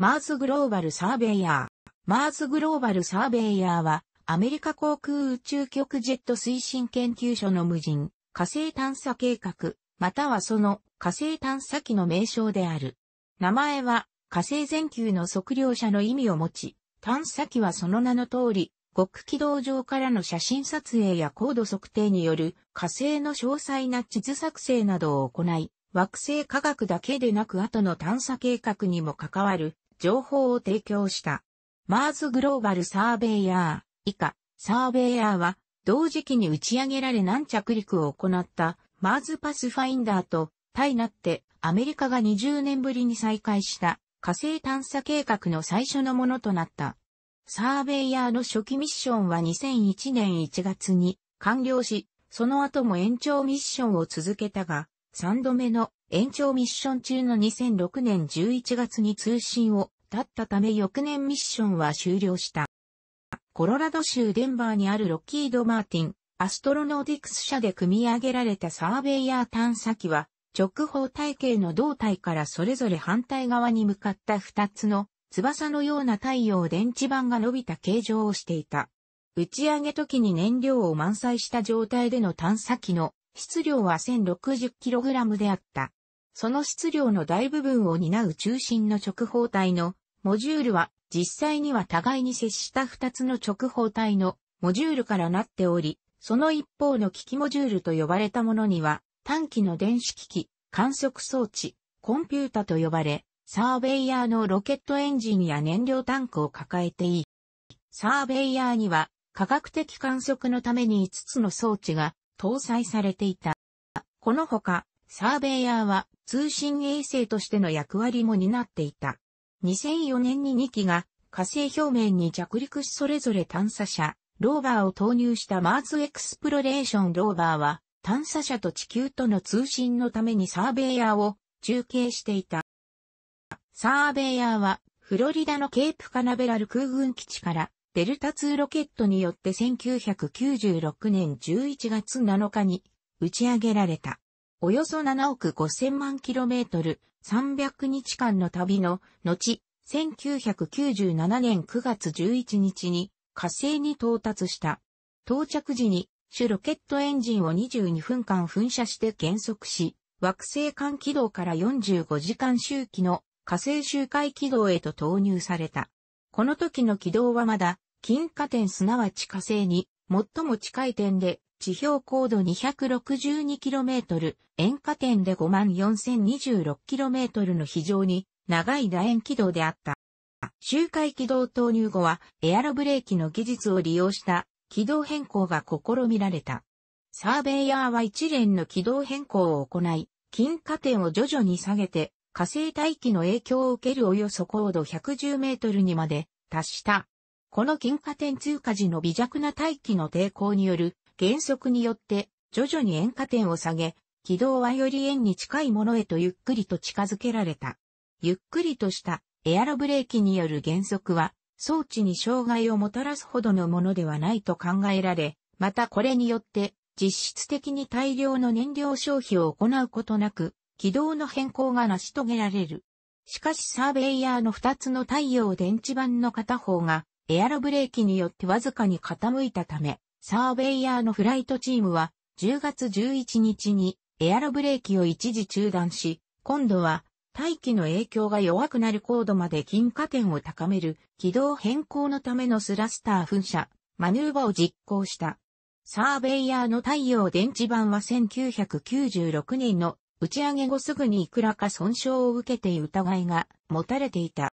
マーズグローバルサーベイヤー。マーズグローバルサーベイヤーは、アメリカ航空宇宙局ジェット推進研究所の無人、火星探査計画、またはその火星探査機の名称である。名前は火星全球の測量者の意味を持ち、探査機はその名の通り、極軌道上からの写真撮影や高度測定による火星の詳細な地図作成などを行い、惑星科学だけでなく後の探査計画にも関わる情報を提供した。マーズグローバルサーベイヤー以下、サーベイヤーは同時期に打ち上げられ南着陸を行ったマーズパスファインダーと対なってアメリカが20年ぶりに再開した火星探査計画の最初のものとなった。サーベイヤーの初期ミッションは2001年1月に完了し、その後も延長ミッションを続けたが、3度目の延長ミッション中の2006年11月に通信をだったため翌年ミッションは終了した。コロラド州デンバーにあるロッキード・マーティン、アストロノーディクス社で組み上げられたサーベイヤー探査機は、直方体系の胴体からそれぞれ反対側に向かった2つの翼のような太陽電池板が伸びた形状をしていた。打ち上げ時に燃料を満載した状態での探査機の質量は 1060kg であった。その質量の大部分を担う中心の直方体のモジュールは実際には互いに接した二つの直方体のモジュールからなっており、その一方の機器モジュールと呼ばれたものには、短期の電子機器、観測装置、コンピュータと呼ばれ、サーベイヤーのロケットエンジンや燃料タンクを抱えていい。サーベイヤーには科学的観測のために5つの装置が搭載されていた。このほか、サーベイヤーは通信衛星としての役割も担っていた。2004年に2機が火星表面に着陸しそれぞれ探査車、ローバーを投入したマーズエクスプロレーションローバーは探査車と地球との通信のためにサーベイヤーを中継していた。サーベイヤーはフロリダのケープカナベラル空軍基地からデルタ2ロケットによって1996年11月7日に打ち上げられた。およそ7億5000万キロメートル、300日間の旅の後、1997年9月11日に火星に到達した。到着時に主ロケットエンジンを22分間噴射して減速し、惑星間軌道から45時間周期の火星周回軌道へと投入された。この時の軌道はまだ、金火点すなわち火星に最も近い点で地表高度 262km、塩化点で 54,026km の非常に長い楕円軌道であった。周回軌道投入後はエアロブレーキの技術を利用した軌道変更が試みられた。サーベイヤーは一連の軌道変更を行い、金下点を徐々に下げて火星大気の影響を受けるおよそ高度110メートルにまで達した。この金下点通過時の微弱な大気の抵抗による減速によって徐々に円化点を下げ、軌道はより円に近いものへとゆっくりと近づけられた。ゆっくりとしたエアロブレーキによる減速は装置に障害をもたらすほどのものではないと考えられ、またこれによって実質的に大量の燃料消費を行うことなく、軌道の変更が成し遂げられる。しかしサーベイヤーの2つの太陽電池板の片方がエアロブレーキによってわずかに傾いたため、サーベイヤーのフライトチームは10月11日にエアロブレーキを一時中断し、今度は大気の影響が弱くなる高度まで近下点を高める軌道変更のためのスラスター噴射、マヌーバを実行した。サーベイヤーの太陽電池版は1996年の打ち上げ後すぐにいくらか損傷を受けて疑いが持たれていた。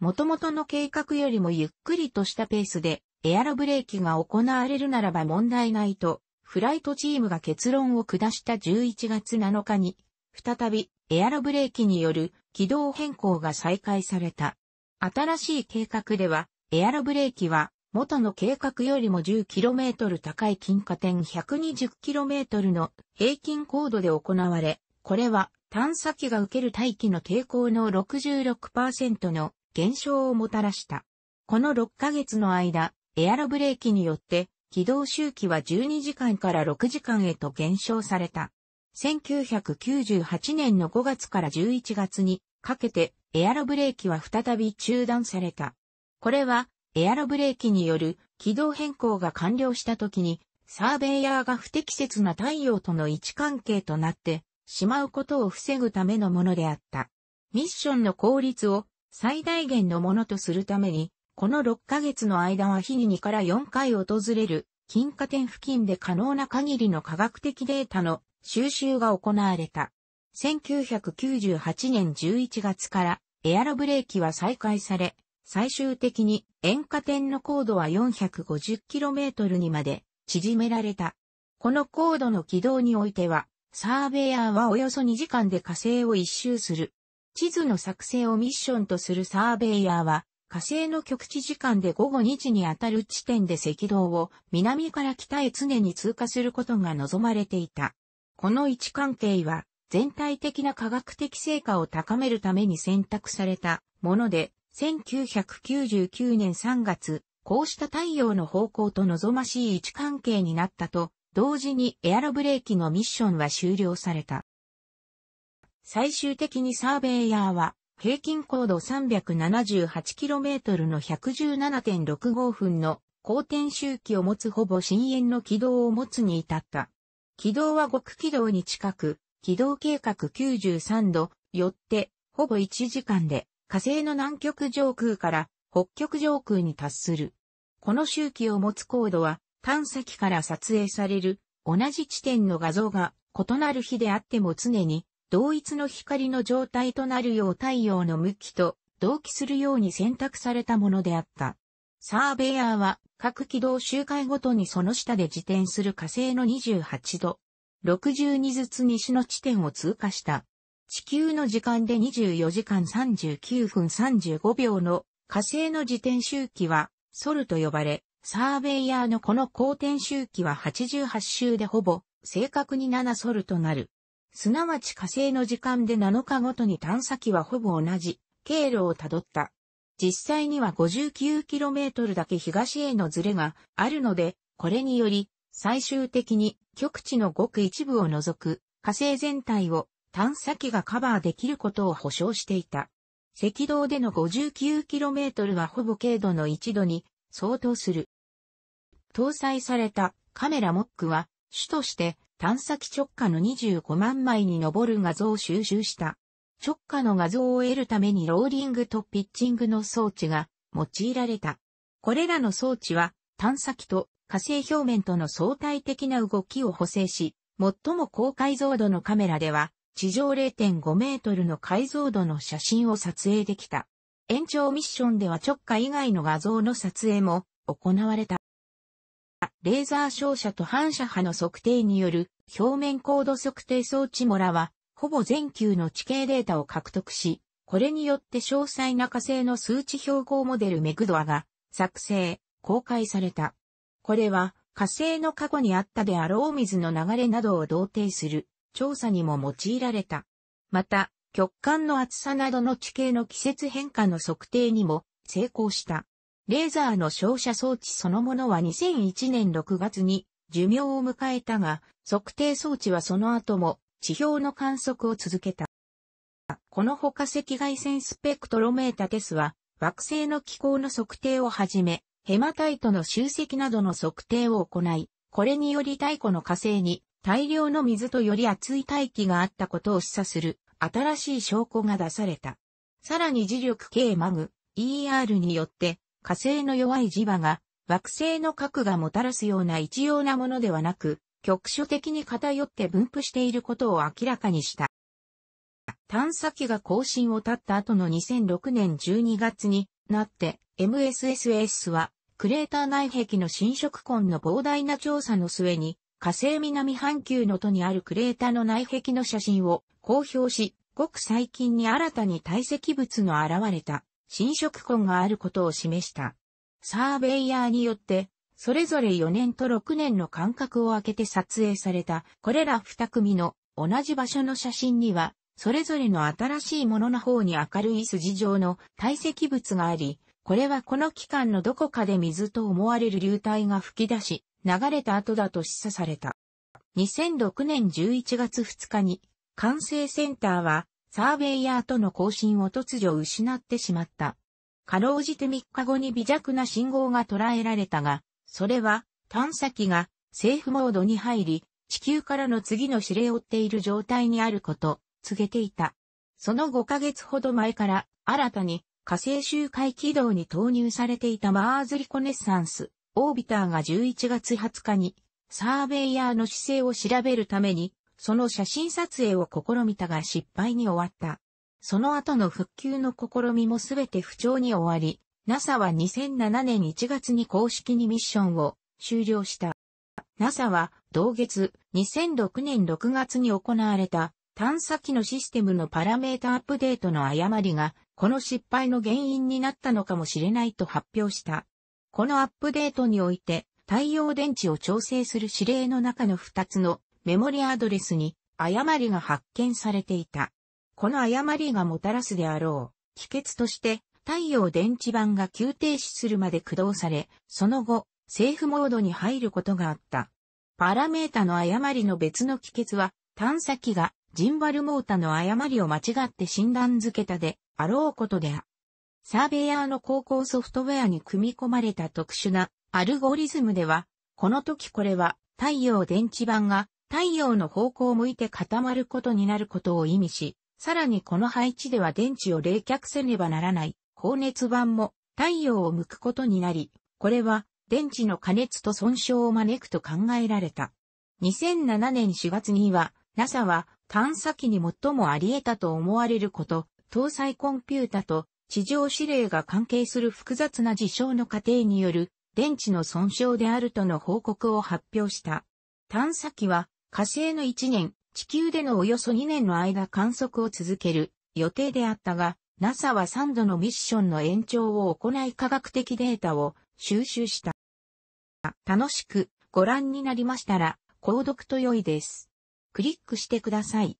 元々の計画よりもゆっくりとしたペースでエアロブレーキが行われるならば問題ないと、フライトチームが結論を下した11月7日に、再びエアロブレーキによる軌道変更が再開された。新しい計画では、エアロブレーキは元の計画よりも 10km 高い近下点 120km の平均高度で行われ、これは探査機が受ける大気の抵抗の66%の減少をもたらした。この6ヶ月の間、エアロブレーキによって軌道周期は12時間から6時間へと減少された。1998年の5月から11月にかけてエアロブレーキは再び中断された。これはエアロブレーキによる軌道変更が完了した時にサーベイヤーが不適切な太陽との位置関係となってしまうことを防ぐためのものであった。ミッションの効率を最大限のものとするためにこの6ヶ月の間は日に2から4回訪れる、金貨店付近で可能な限りの科学的データの収集が行われた。1998年11月からエアロブレーキは再開され、最終的に塩化点の高度は 450km にまで縮められた。この高度の軌道においては、サーベイヤーはおよそ2時間で火星を一周する。地図の作成をミッションとするサーベイヤーは、火星の局地時間で午後2時にあたる地点で赤道を南から北へ常に通過することが望まれていた。この位置関係は全体的な科学的成果を高めるために選択されたもので、1999年3月、こうした太陽の方向と望ましい位置関係になったと、同時にエアロブレーキのミッションは終了された。最終的にサーベイヤーは平均高度 378km の117.65分の公転周期を持つほぼ深淵の軌道を持つに至った。軌道は極軌道に近く、軌道計画93度、よって、ほぼ1時間で、火星の南極上空から北極上空に達する。この周期を持つ高度は、探査機から撮影される、同じ地点の画像が異なる日であっても常に同一の光の状態となるよう太陽の向きと同期するように選択されたものであった。サーベイヤーは各軌道周回ごとにその下で自転する火星の28度、62ずつ西の地点を通過した。地球の時間で24時間39分35秒の火星の自転周期はソルと呼ばれ、サーベイヤーのこの公転周期は88周でほぼ正確に7ソルとなる。すなわち火星の時間で7日ごとに探査機はほぼ同じ経路をたどった。実際には 59km だけ東へのズレがあるので、これにより最終的に極地のごく一部を除く火星全体を探査機がカバーできることを保証していた。赤道での 59km はほぼ軽度の一度に相当する。搭載されたカメラモックは主として探査機直下の25万枚に上る画像を収集した。直下の画像を得るためにローリングとピッチングの装置が用いられた。これらの装置は探査機と火星表面との相対的な動きを補正し、最も高解像度のカメラでは地上0.5メートルの解像度の写真を撮影できた。延長ミッションでは直下以外の画像の撮影も行われた。レーザー照射と反射波の測定による表面高度測定装置モラは、ほぼ全球の地形データを獲得し、これによって詳細な火星の数値標高モデルメグドアが作成、公開された。これは火星の過去にあったであろう水の流れなどを同定する調査にも用いられた。また、極寒の厚さなどの地形の季節変化の測定にも成功した。レーザーの照射装置そのものは2001年6月に寿命を迎えたが、測定装置はその後も地表の観測を続けた。このほか赤外線スペクトロメータテスは、惑星の気候の測定をはじめ、ヘマタイトの集積などの測定を行い、これにより太古の火星に大量の水とより熱い大気があったことを示唆する新しい証拠が出された。さらに磁力系マグ ER によって火星の弱い磁場が、惑星の核がもたらすような一様なものではなく、局所的に偏って分布していることを明らかにした。探査機が更新を経った後の2006年12月になって MSSS はクレーター内壁の侵食痕の膨大な調査の末に火星南半球の都にあるクレーターの内壁の写真を公表し、ごく最近に新たに堆積物の現れた侵食痕があることを示した。サーベイヤーによって、それぞれ4年と6年の間隔を空けて撮影された、これら2組の同じ場所の写真には、それぞれの新しいものの方に明るい筋状の堆積物があり、これはこの期間のどこかで水と思われる流体が噴き出し、流れた後だと示唆された。2006年11月2日に、管制センターはサーベイヤーとの交信を突如失ってしまった。かろうじて3日後に微弱な信号が捉えられたが、それは探査機がセーフモードに入り、地球からの次の指令を追っている状態にあること、告げていた。その5ヶ月ほど前から新たに火星周回軌道に投入されていたマーズリコネッサンス、オービターが11月20日にサーベイヤーの姿勢を調べるためにその写真撮影を試みたが失敗に終わった。その後の復旧の試みもすべて不調に終わり、NASA は2007年1月に公式にミッションを終了した。NASA は同月2006年6月に行われた探査機のシステムのパラメータアップデートの誤りがこの失敗の原因になったのかもしれないと発表した。このアップデートにおいて太陽電池を調整する指令の中の2つのメモリアドレスに誤りが発見されていた。この誤りがもたらすであろう、帰結として、太陽電池板が急停止するまで駆動され、その後、セーフモードに入ることがあった。パラメータの誤りの別の帰結は、探査機がジンバルモータの誤りを間違って診断付けたであろうことであ。サーベイヤーの高校ソフトウェアに組み込まれた特殊なアルゴリズムでは、この時これは太陽電池板が太陽の方向を向いて固まることになることを意味し、さらにこの配置では電池を冷却せねばならない高熱板も太陽を向くことになり、これは電池の加熱と損傷を招くと考えられた。2007年4月には NASA は探査機に最もあり得たと思われること、搭載コンピュータと地上指令が関係する複雑な事象の過程による電池の損傷であるとの報告を発表した。探査機は火星の1年、地球でのおよそ2年の間観測を続ける予定であったが、NASA は3度のミッションの延長を行い科学的データを収集した。楽しくご覧になりましたら、購読と良いです。クリックしてください。